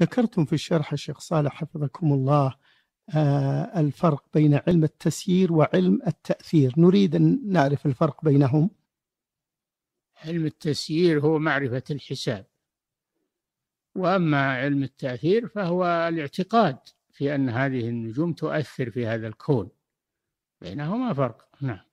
ذكرتم في الشرح الشيخ صالح حفظكم الله آه، الفرق بين علم التسيير وعلم التأثير نريد أن نعرف الفرق بينهم علم التسيير هو معرفة الحساب وأما علم التأثير فهو الاعتقاد في أن هذه النجوم تؤثر في هذا الكون بينهما فرق نعم